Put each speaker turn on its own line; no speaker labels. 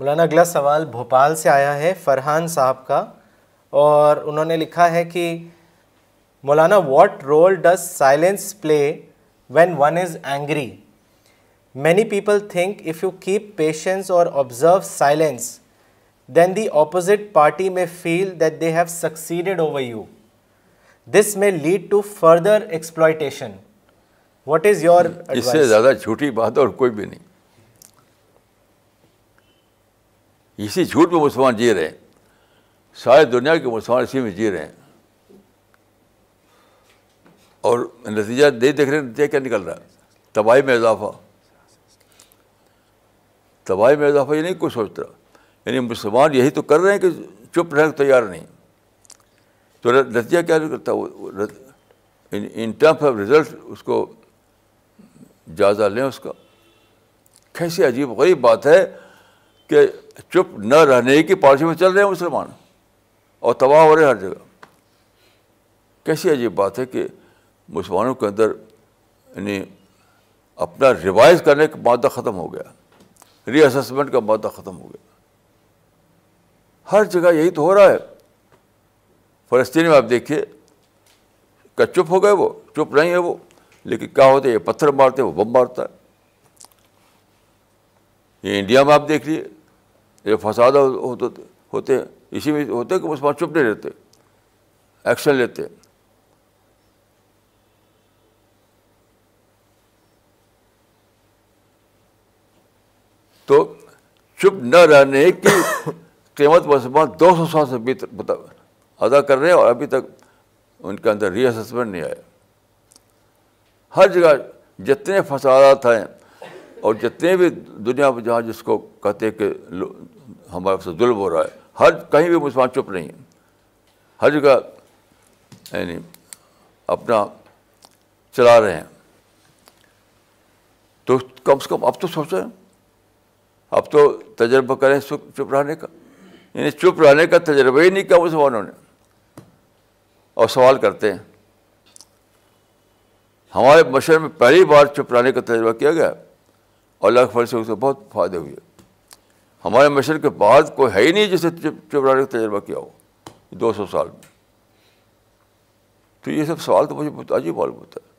मौलाना अगला सवाल भोपाल से आया है फरहान साहब का और उन्होंने लिखा है कि Maulana what role does silence play when one is angry many people think if you keep patience और observe silence then the opposite party may feel that they have succeeded over you this may lead to further exploitation what is your इससे
ज्यादा झूठी बात और कोई भी नहीं इसी झूठ में मुसलमान जी रहे हैं सारे दुनिया के मुसलमान इसी में जी रहे हैं और नतीजा नहीं देख रहे नतीजा क्या निकल रहा है तबाही में इजाफा तबाही में इजाफा ये नहीं कुछ सोचता यानी मुसलमान यही तो कर रहे हैं कि चुप रहने को तैयार नहीं तो नतीजा क्या करता वो in in terms of result उसको जायज़ा लें उसका कैसी अजीब गरीब बात है कि चुप न रहने की पॉलिसी में चल रहे हैं मुसलमान और तबाह हो रहे हर जगह कैसी अजीब बात है कि मुसलमानों के अंदर यानी अपना रिवाइज करने का मादा ख़त्म हो गया रीअसेसमेंट का मादा ख़त्म हो गया हर जगह यही तो हो रहा है फ़लस्तीन में आप देखिए क्या चुप हो गए वो चुप नहीं है वो लेकिन क्या होता है ये पत्थर मारते हैं वो बम मारता है ये इंडिया में आप देख लीजिए ये फसाद तो होते होते इसी में होते कि मुसलमान चुप नहीं रहते एक्शन लेते तो चुप न रहने की कीमत मुसलमान दो सौ साल से बीत अदा कर रहे हैं और अभी तक उनके अंदर रीअसेसमेंट नहीं आया हर जगह जितने फसादात हैं और जितने भी दुनिया में जहाँ जिसको कहते हैं कि हमारे से जुल्म हो रहा है हर कहीं भी मुसलमान चुप नहीं है हर जगह यानी अपना चला रहे हैं तो कम से कम अब तो सोचें अब तो तजर्बा करें चुप रहने का यानी चुप रहने का तजर्बा ही नहीं किया मुसलमानों ने और सवाल करते हैं हमारे मशर में पहली बार चुप रहने का तजर्बा किया गया और अल्लाह फल से उसको बहुत फ़ायदे हुए हमारे मिशन के बाद कोई है ही नहीं जिसे चिपराने का तजर्बा किया हो दो सौ साल में तो ये सब सवाल तो मुझे अजीब वाल होता है